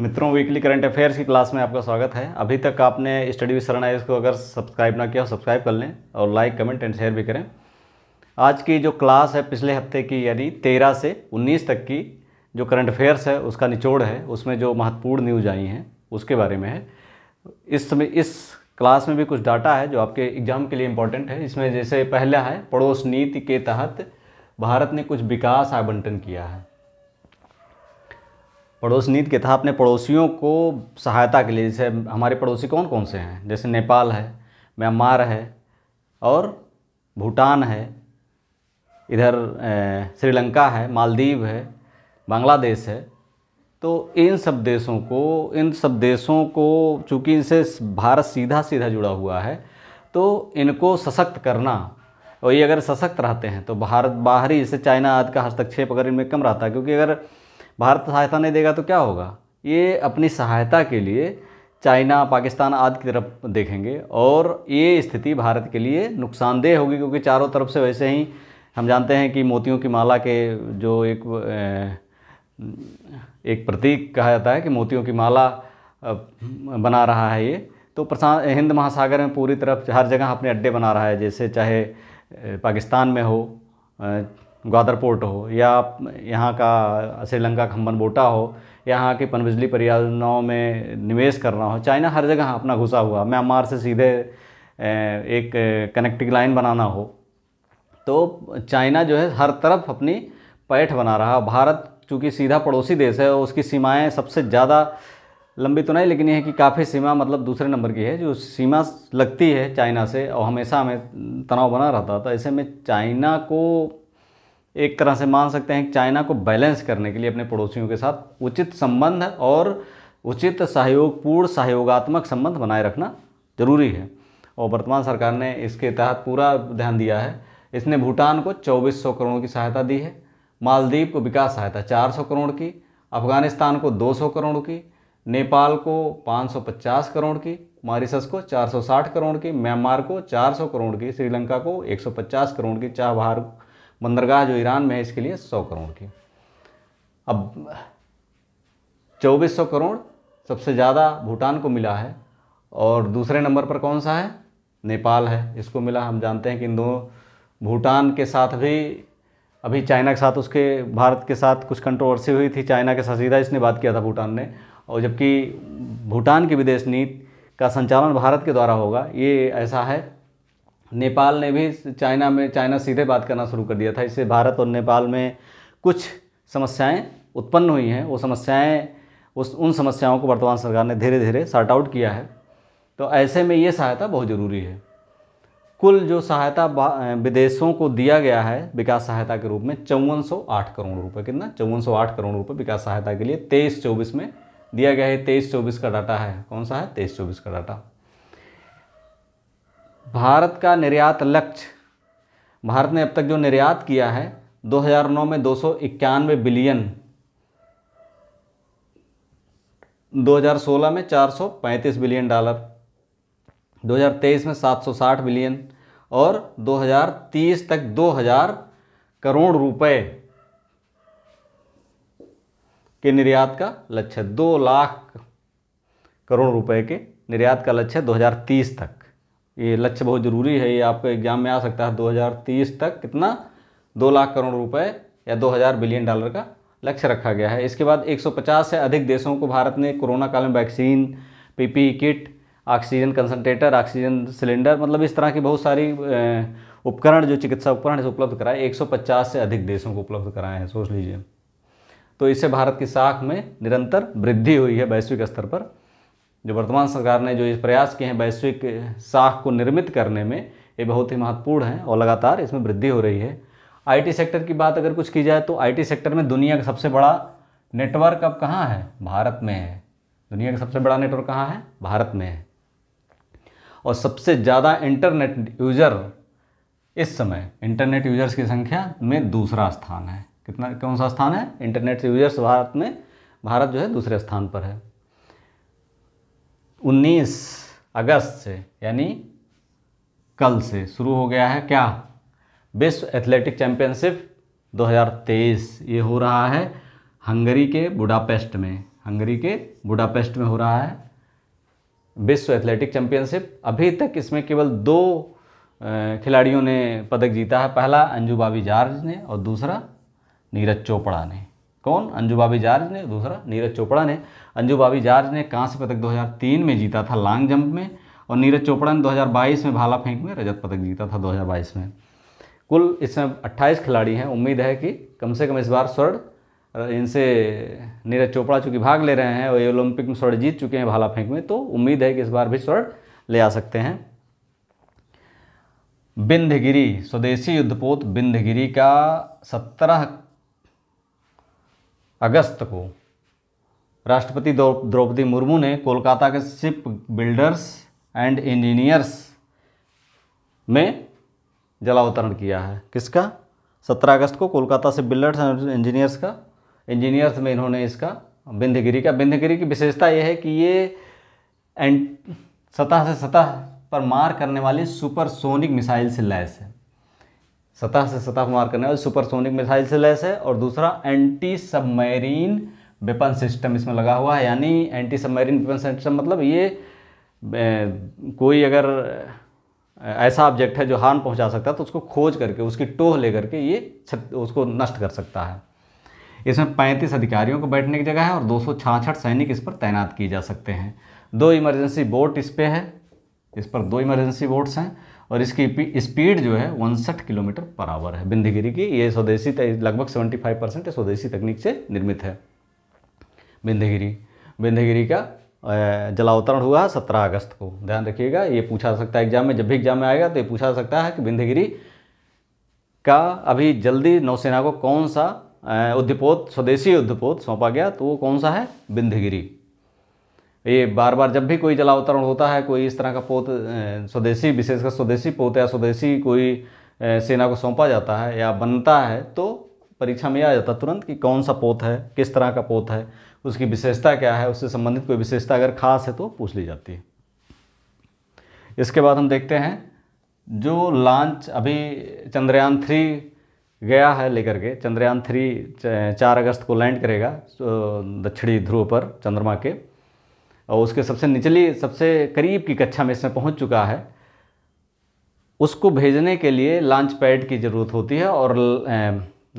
मित्रों weekly current affairs की class में आपका स्वागत है अभी तक आपने स्टडी विद शरण आयर्स को अगर सब्सक्राइब ना किया हो सब्सक्राइब कर लें और लाइक कमेंट एंड शेयर भी करें आज की जो क्लास है पिछले हफ्ते की यानी तेरह से उन्नीस तक की जो करंट अफेयर्स है उसका निचोड़ है उसमें जो महत्वपूर्ण न्यूज आई हैं उसके बारे में है इस समय इस क्लास में भी कुछ डाटा है जो आपके एग्ज़ाम के लिए इम्पोर्टेंट है इसमें जैसे पहला है पड़ोस नीति के तहत भारत ने कुछ विकास आवंटन किया है पड़ोस नीति के तहत अपने पड़ोसियों को सहायता के लिए जैसे हमारे पड़ोसी कौन कौन से हैं जैसे नेपाल है म्यांमार है और भूटान है इधर श्रीलंका है मालदीव है बांग्लादेश है तो इन सब देशों को इन सब देशों को चूँकि इनसे भारत सीधा सीधा जुड़ा हुआ है तो इनको सशक्त करना और ये अगर सशक्त रहते हैं तो भारत बाहरी जैसे चाइना आज का हस्तक्षेप अगर इनमें कम रहता है क्योंकि अगर भारत सहायता नहीं देगा तो क्या होगा ये अपनी सहायता के लिए चाइना पाकिस्तान आदि की तरफ देखेंगे और ये स्थिति भारत के लिए नुकसानदेह होगी क्योंकि चारों तरफ से वैसे ही हम जानते हैं कि मोतियों की माला के जो एक एक प्रतीक कहा जाता है कि मोतियों की माला बना रहा है ये तो प्रशांत हिंद महासागर में पूरी तरफ हर जगह अपने अड्डे बना रहा है जैसे चाहे पाकिस्तान में हो ग्वादर पोर्ट हो या यहाँ का श्रीलंका खम्बन बोटा हो यहाँ की पनबिजली परियोजनाओं में निवेश करना हो चाइना हर जगह अपना घुसा हुआ म्यांमार से सीधे एक कनेक्टिंग लाइन बनाना हो तो चाइना जो है हर तरफ अपनी पैठ बना रहा भारत चूँकि सीधा पड़ोसी देश है उसकी सीमाएं सबसे ज़्यादा लंबी तो नहीं लेकिन यह है कि काफ़ी सीमा मतलब दूसरे नंबर की है जो सीमा लगती है चाइना से और हमेशा हमें तनाव बना रहता था ऐसे में चाइना को एक तरह से मान सकते हैं चाइना को बैलेंस करने के लिए अपने पड़ोसियों के साथ उचित संबंध और उचित सहयोगपूर्ण सहयोगात्मक संबंध बनाए रखना जरूरी है और वर्तमान सरकार ने इसके तहत पूरा ध्यान दिया है इसने भूटान को 2400 करोड़ की सहायता दी है मालदीव को विकास सहायता 400 करोड़ की अफगानिस्तान को 200 करोड़ की नेपाल को 550 करोड़ की मॉरिशस को 460 करोड़ की म्यांमार को 400 करोड़ की श्रीलंका को 150 करोड़ की चाबहार बंदरगाह जो ईरान में है इसके लिए सौ करोड़ की अब चौबीस सौ करोड़ सबसे ज़्यादा भूटान को मिला है और दूसरे नंबर पर कौन सा है नेपाल है इसको मिला हम जानते हैं कि इन दोनों भूटान के साथ भी अभी चाइना के साथ उसके भारत के साथ कुछ कंट्रोवर्सी हुई थी चाइना के साथ सीधा इसने बात किया था भूटान ने और जबकि भूटान की विदेश नीति का संचालन भारत के द्वारा होगा ये ऐसा है नेपाल ने भी चाइना में चाइना सीधे बात करना शुरू कर दिया था इससे भारत और नेपाल में कुछ समस्याएं उत्पन्न हुई हैं वो समस्याएं उस उन समस्याओं को वर्तमान सरकार ने धीरे धीरे सॉर्ट आउट किया है तो ऐसे में ये सहायता बहुत ज़रूरी है कुल जो सहायता विदेशों को दिया गया है विकास सहायता के रूप में चौवन करोड़ रुपये कितना चौवन करोड़ रुपये विकास सहायता के लिए तेईस चौबीस में दिया गया है तेईस चौबीस का डाटा है कौन सा है तेईस चौबीस का डाटा भारत का निर्यात लक्ष्य भारत ने अब तक जो निर्यात किया है 2009 में दो बिलियन 2016 में 435 बिलियन डॉलर 2023 में 760 बिलियन और 2030 तक 2000 करोड़ रुपए के निर्यात का लक्ष्य दो लाख करोड़ रुपए के निर्यात का लक्ष्य 2030 तक ये लक्ष्य बहुत ज़रूरी है ये आपको एग्ज़ाम में आ सकता है 2030 तक कितना दो लाख करोड़ रुपए या 2000 बिलियन डॉलर का लक्ष्य रखा गया है इसके बाद 150 से अधिक देशों को भारत ने कोरोना काल में vaccine P kit oxygen concentrator oxygen cylinder मतलब इस तरह की बहुत सारी उपकरण जो चिकित्सा उपकरण उपलब्ध कराए एक से अधिक देशों को उपलब्ध कराए हैं सोच लीजिए तो इससे भारत की साख में निरंतर वृद्धि हुई है वैश्विक स्तर पर जो वर्तमान सरकार ने जो इस प्रयास किए हैं वैश्विक साख को निर्मित करने में ये बहुत ही महत्वपूर्ण है और लगातार इसमें वृद्धि हो रही है आईटी सेक्टर की बात अगर कुछ की जाए तो आईटी सेक्टर में दुनिया का सबसे बड़ा नेटवर्क अब कहाँ है भारत में है दुनिया का सबसे बड़ा नेटवर्क कहाँ है भारत में है और सबसे ज़्यादा इंटरनेट यूज़र इस समय इंटरनेट यूज़र्स की संख्या में दूसरा स्थान है कितना कौन सा स्थान है इंटरनेट यूज़र्स भारत में भारत जो है दूसरे स्थान पर है 19 अगस्त से यानी कल से शुरू हो गया है क्या विश्व एथलेटिक चैम्पियनशिप 2023 ये हो रहा है हंगरी के बुडापेस्ट में हंगरी के बुडापेस्ट में हो रहा है विश्व एथलेटिक चैम्पियनशिप अभी तक इसमें केवल दो खिलाड़ियों ने पदक जीता है पहला अंजू बाबी जार्ज ने और दूसरा नीरज चोपड़ा ने कौन बाबी जार्ज ने दूसरा नीरज चोपड़ा ने बाबी जार्ज ने कांस्य पदक 2003 में जीता था लॉन्ग जंप में और नीरज चोपड़ा ने 2022 में भाला फेंक में रजत पदक जीता था 2022 में कुल इसमें 28 खिलाड़ी हैं उम्मीद है कि कम से कम इस बार स्वर्ण इनसे नीरज चोपड़ा चूँकि भाग ले रहे हैं और ये ओलंपिक में स्वर्ण जीत चुके हैं भाला फेंक में तो उम्मीद है कि इस बार भी स्वर्ण ले आ सकते हैं बिंधगिरी स्वदेशी युद्धपोत बिंधगिरी का सत्रह अगस्त को राष्ट्रपति द्रौपदी मुर्मू ने कोलकाता के शिप बिल्डर्स एंड इंजीनियर्स में जलावतरण किया है किसका सत्रह अगस्त को कोलकाता से बिल्डर्स एंड इंजीनियर्स का इंजीनियर्स में इन्होंने इसका विंध्यगिरी का बिंदगिरी की विशेषता यह है कि ये एंड सतह से सतह पर मार करने वाली सुपरसोनिक मिसाइल से लैस है सतह से सतह मार करने वाली सुपरसोनिक मिसाइल से लैस है और दूसरा एंटी सबमरीन वेपन सिस्टम इसमें लगा हुआ है यानी एंटी सबमरीन वेपन सिस्टम मतलब ये कोई अगर ऐसा ऑब्जेक्ट है जो हार्म पहुंचा सकता है तो उसको खोज करके उसकी टोह ले करके ये उसको नष्ट कर सकता है इसमें पैंतीस अधिकारियों को बैठने की जगह है और दो सैनिक इस पर तैनात किए जा सकते हैं दो इमरजेंसी बोट इस पर है इस पर दो इमरजेंसी बोट्स हैं और इसकी स्पीड जो है उनसठ किलोमीटर पर आवर है बिंदगिरी की ये स्वदेशी लगभग 75 परसेंट स्वदेशी तकनीक से निर्मित है बिंदगिरी बिंदगिरी का जलावतरण हुआ सत्रह अगस्त को ध्यान रखिएगा ये पूछा सकता है एग्जाम में जब भी एग्जाम में आएगा तो ये पूछा सकता है कि बिंदगिरी का अभी जल्दी नौसेना को कौन सा उद्यपोत स्वदेशी उद्यपोत सौंपा गया तो वो कौन सा है बिंदगिरी ये बार बार जब भी कोई जलावतरण होता है कोई इस तरह का पोत स्वदेशी विशेषकर स्वदेशी पोत या स्वदेशी कोई सेना को सौंपा जाता है या बनता है तो परीक्षा में आ जाता तुरंत कि कौन सा पोत है किस तरह का पोत है उसकी विशेषता क्या है उससे संबंधित कोई विशेषता अगर खास है तो पूछ ली जाती है इसके बाद हम देखते हैं जो लॉन्च अभी चंद्रयान थ्री गया है लेकर के चंद्रयान थ्री चार अगस्त को लैंड करेगा दक्षिणी ध्रुव पर चंद्रमा के और उसके सबसे निचली सबसे करीब की कक्षा में इसमें पहुंच चुका है उसको भेजने के लिए लॉन्च पैड की ज़रूरत होती है और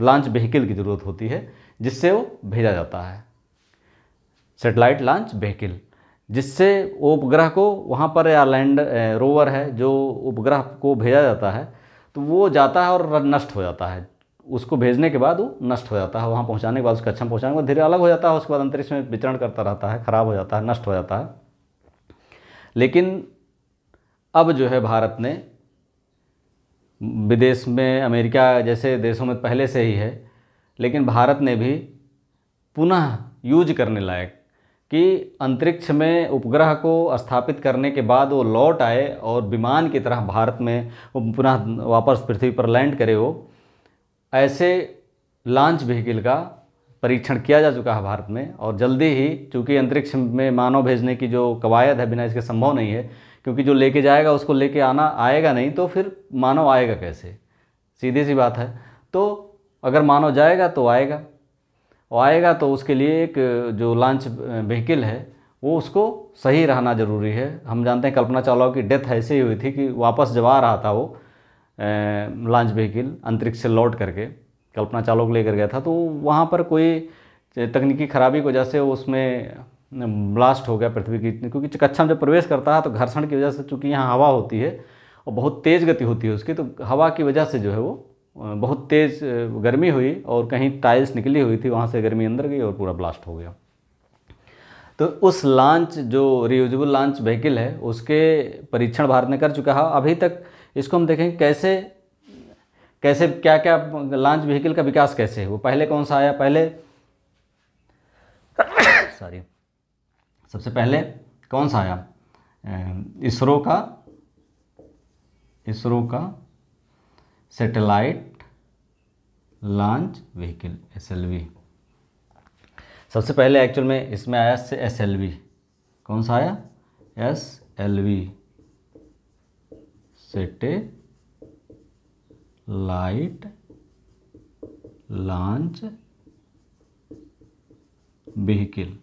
लॉन्च व्हीकल की ज़रूरत होती है जिससे वो भेजा जाता है सेटेलाइट लॉन्च व्हीकल जिससे वो उपग्रह को वहाँ पर या लैंड रोवर है जो उपग्रह को भेजा जाता है तो वो जाता है और नष्ट हो जाता है उसको भेजने के बाद वो नष्ट हो जाता है वहाँ पहुँचाने के बाद उसके अच्छा पहुँचाने के बाद धीरे अलग हो जाता है उसके बाद अंतरिक्ष में विचरण करता रहता है ख़राब हो जाता है नष्ट हो जाता है लेकिन अब जो है भारत ने विदेश में अमेरिका जैसे देशों में पहले से ही है लेकिन भारत ने भी पुनः यूज करने लायक कि अंतरिक्ष में उपग्रह को स्थापित करने के बाद वो लौट आए और विमान की तरह भारत में पुनः वापस पृथ्वी पर लैंड करे वो ऐसे लॉन्च व्हीकिल का परीक्षण किया जा चुका है भारत में और जल्दी ही चूँकि अंतरिक्ष में मानव भेजने की जो कवायद है बिना इसके संभव नहीं है क्योंकि जो लेके जाएगा उसको लेके आना आएगा नहीं तो फिर मानव आएगा कैसे सीधी सी बात है तो अगर मानव जाएगा तो आएगा और आएगा तो उसके लिए एक जो लॉन्च व्हीकिल है वो उसको सही रहना ज़रूरी है हम जानते हैं कल्पना चावला की डेथ ऐसे ही हुई थी कि वापस जब आ रहा था वो लॉन्च व्हीकिल अंतरिक्ष से लौट करके कल्पना चालक लेकर गया था तो वहाँ पर कोई तकनीकी खराबी की वजह से उसमें ब्लास्ट हो गया पृथ्वी की क्योंकि कक्षा में जब प्रवेश करता है तो घर्षण की वजह से चूँकि यहाँ हवा होती है और बहुत तेज़ गति होती है उसकी तो हवा की वजह से जो है वो बहुत तेज़ गर्मी हुई और कहीं टाइल्स निकली हुई थी वहाँ से गर्मी अंदर गई और पूरा ब्लास्ट हो गया तो उस लॉन्च जो रियूजबल लॉन्च व्हीकल है उसके परीक्षण भारत ने कर चुका है अभी तक इसको हम देखेंगे कैसे कैसे क्या क्या लॉन्च व्हीकल का विकास कैसे वो पहले कौन सा आया पहले सॉरी सबसे पहले कौन सा आया इसरो का इसरो का सैटेलाइट लॉन्च व्हीकल एस सबसे पहले एक्चुअल में इसमें आया एस एल वी कौन सा आया S L V satellite launch vehicle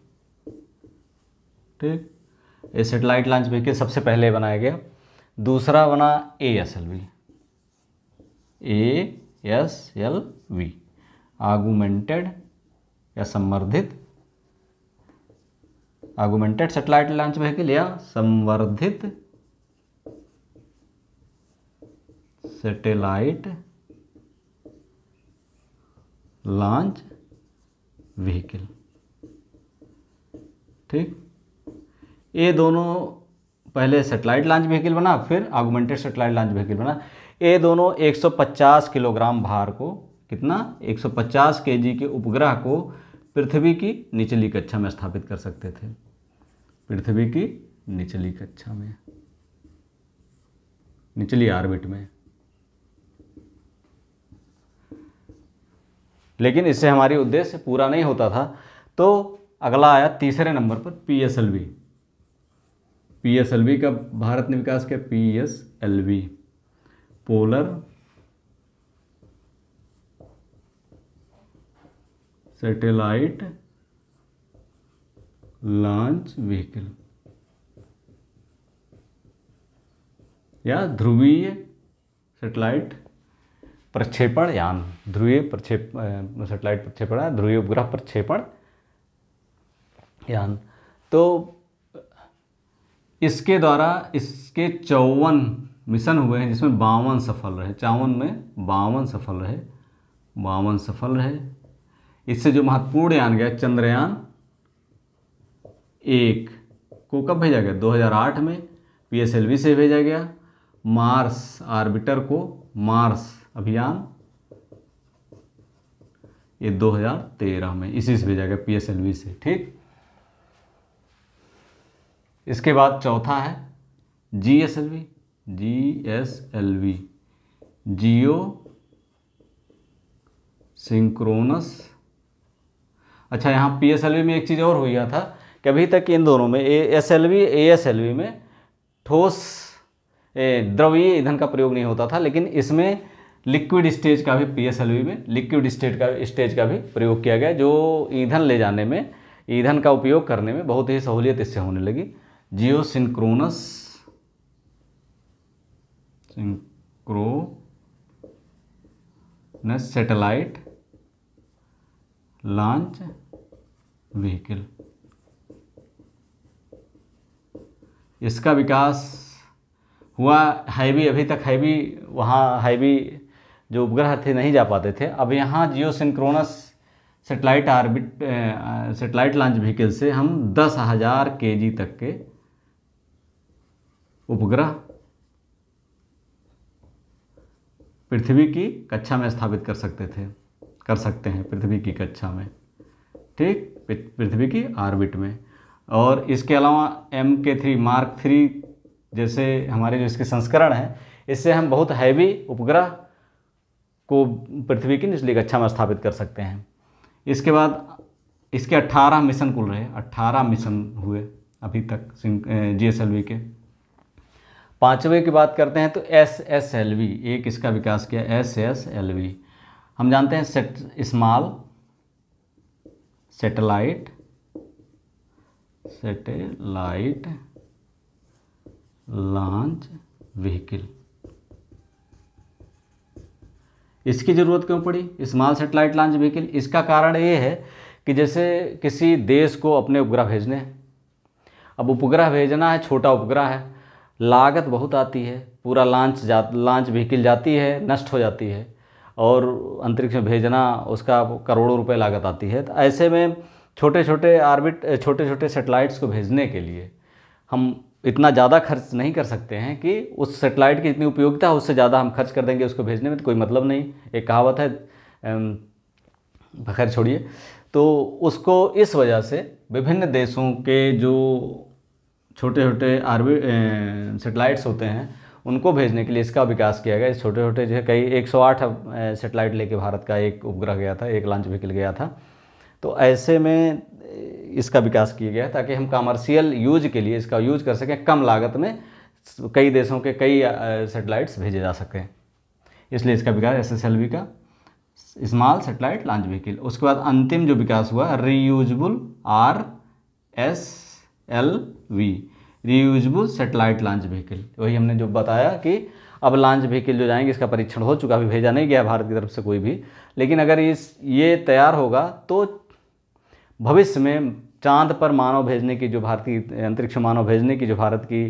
ठीक ये सेटेलाइट लॉन्च व्हीकिल सबसे पहले बनाया गया दूसरा बना A S L V A S L V augmented या संवर्धित आगुमेंटेड सेटेलाइट लॉन्च व्हीकल या संवर्धित सैटेलाइट लॉन्च व्हीकल ठीक ये दोनों पहले सेटेलाइट लॉन्च व्हीकल बना फिर आगुमेंटेड सेटेलाइट लॉन्च व्हीकल बना ये दोनों 150 किलोग्राम भार को कितना 150 केजी के उपग्रह को पृथ्वी की निचली कक्षा में स्थापित कर सकते थे पृथ्वी की निचली कक्षा में निचली आर्बिट में लेकिन इससे हमारी उद्देश्य पूरा नहीं होता था तो अगला आया तीसरे नंबर पर P S L V P S L V का भारत ने विकास किया P S L V polar satellite launch vehicle या ध्रुवीय सैटेलाइट प्रक्षेपण यान ध्रुवीय प्रक्षेप सेटेलाइट प्रक्षेपण है ध्रुवीय उपग्रह प्रक्षेपण यान तो इसके द्वारा इसके चौवन मिशन हुए हैं जिसमें बावन सफल रहे चौवन में बावन सफल रहे बावन सफल रहे इससे जो महत्वपूर्ण यान गया चंद्रयान एक को कब भेजा गया 2008 में पीएसएलवी से भेजा गया मार्स आर्बिटर को मार्स अभियान ये 2013 में इसी से भेजा गया पीएसएलवी से ठीक इसके बाद चौथा है जीएसएलवी जीएसएलवी जियो सिंक्रोनस अच्छा यहाँ पीएसएलवी में एक चीज़ और हो गया था कि अभी तक इन दोनों में A S S L V में ठोस द्रवीय ईंधन का प्रयोग नहीं होता था लेकिन इसमें लिक्विड स्टेज का भी पीएसएलवी में लिक्विड स्टेज का स्टेज का भी प्रयोग किया गया जो ईंधन ले जाने में ईंधन का उपयोग करने में बहुत ही सहूलियत इससे होने लगी geo synchronous synchronous satellite launch vehicle इसका विकास हुआ हैवी अभी तक हैवी वहाँ हैवी जो उपग्रह थे नहीं जा पाते थे अब यहाँ geo synchronous satellite orbit satellite launch vehicle से हम दस हज़ार के जी तक के उपग्रह पृथ्वी की कक्षा में स्थापित कर सकते थे कर सकते हैं पृथ्वी की कक्षा में ठीक पृथ्वी की आर्बिट में और इसके अलावा एम के थ्री मार्क थ्री जैसे हमारे जो इसके संस्करण हैं इससे हम बहुत हैवी उपग्रह को पृथ्वी की निचली कक्षा में स्थापित कर सकते हैं इसके बाद इसके 18 मिशन कुल रहे 18 मिशन हुए अभी तक जी के पाँचवें की बात करते हैं तो एस एस एल वी एक इसका विकास किया एस एस एल वी हम जानते हैं set small satellite satellite launch vehicle इसकी ज़रूरत क्यों पड़ी स्मॉल सेटेलाइट लॉन्च व्हीकल इसका कारण ये है कि जैसे किसी देश को अपने उपग्रह भेजने हैं अब उपग्रह भेजना है छोटा उपग्रह है लागत बहुत आती है पूरा लॉन्च जा लॉन्च व्हीकल जाती है नष्ट हो जाती है और अंतरिक्ष में भेजना उसका करोड़ों रुपए लागत आती है तो ऐसे में छोटे छोटे आर्बिट छोटे छोटे सेटेलाइट्स को भेजने के लिए हम इतना ज़्यादा खर्च नहीं कर सकते हैं कि उस सेटेलाइट की जितनी उपयोगिता है उससे ज़्यादा हम खर्च कर देंगे उसको भेजने में तो कोई मतलब नहीं एक कहावत है खैर छोड़िए तो उसको इस वजह से विभिन्न देशों के जो छोटे छोटे आरबी सेटेलाइट्स होते हैं उनको भेजने के लिए इसका विकास किया गया इस छोटे छोटे जो है कई 108 सेटेलाइट लेके भारत का एक उपग्रह गया था एक लॉन्च व्हीकल गया था तो ऐसे में इसका विकास किया गया ताकि हम कमर्शियल यूज के लिए इसका यूज कर सकें कम लागत में कई देशों के कई सेटेलाइट्स भेजे जा सकें इसलिए इसका विकास एस का स्मॉल सेटेलाइट लॉन्च व्हीकिल उसके बाद अंतिम जो विकास हुआ reusable R S L V reusable satellite launch vehicle वही हमने जो बताया कि अब लॉन्च व्हीकिल जो जाएंगे इसका परीक्षण हो चुका अभी भेजा नहीं गया भारत की तरफ से कोई भी लेकिन अगर इस ये तैयार होगा तो भविष्य में चांद पर मानव भेजने की जो भारतीय अंतरिक्ष मानव भेजने की जो भारत की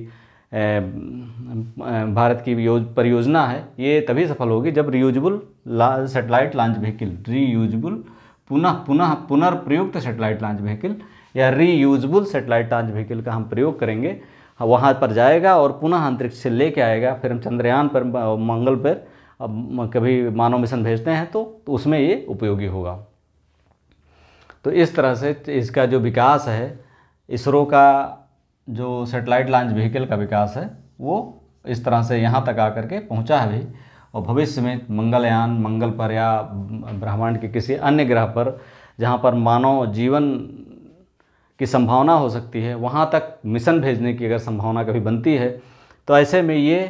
भारत की परियोजना है ये तभी सफल होगी जब रियूजबल ला, सेटेलाइट लॉन्च व्हीकिल रीयूजबल पुनः पुनः पुनर्प्रयुक्त सेटेलाइट लॉन्च व्हीकिल या रीयूजबल सेटेलाइट लॉन्च व्हीकिल का हम प्रयोग करेंगे वहाँ पर जाएगा और पुनः अंतरिक्ष से लेके आएगा फिर हम चंद्रयान पर मंगल पर अब कभी मानव मिशन भेजते हैं तो, तो उसमें ये उपयोगी होगा तो इस तरह से इसका जो विकास है इसरो का जो सेटेलाइट लॉन्च व्हीकल का विकास है वो इस तरह से यहाँ तक आकर के पहुँचा है भी और भविष्य में मंगलयान मंगल पर या ब्रह्मांड के किसी अन्य ग्रह पर जहाँ पर मानव जीवन की संभावना हो सकती है वहाँ तक मिशन भेजने की अगर संभावना कभी बनती है तो ऐसे में ये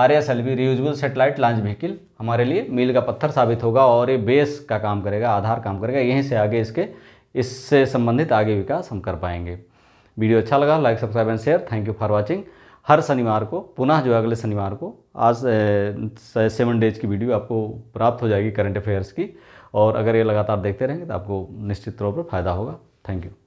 R S L V reusable satellite launch vehicle हमारे लिए मील का पत्थर साबित होगा और ये बेस का काम करेगा आधार काम करेगा यहीं से आगे इसके इससे संबंधित आगे विकास हम कर पाएंगे वीडियो अच्छा लगा like subscribe and share thank you for watching हर शनिवार को पुनः जो अगले शनिवार को आज सेवन डेज की वीडियो आपको प्राप्त हो जाएगी करंट अफेयर्स की और अगर ये लगातार देखते रहेंगे तो आपको निश्चित तौर पर फायदा होगा थैंक यू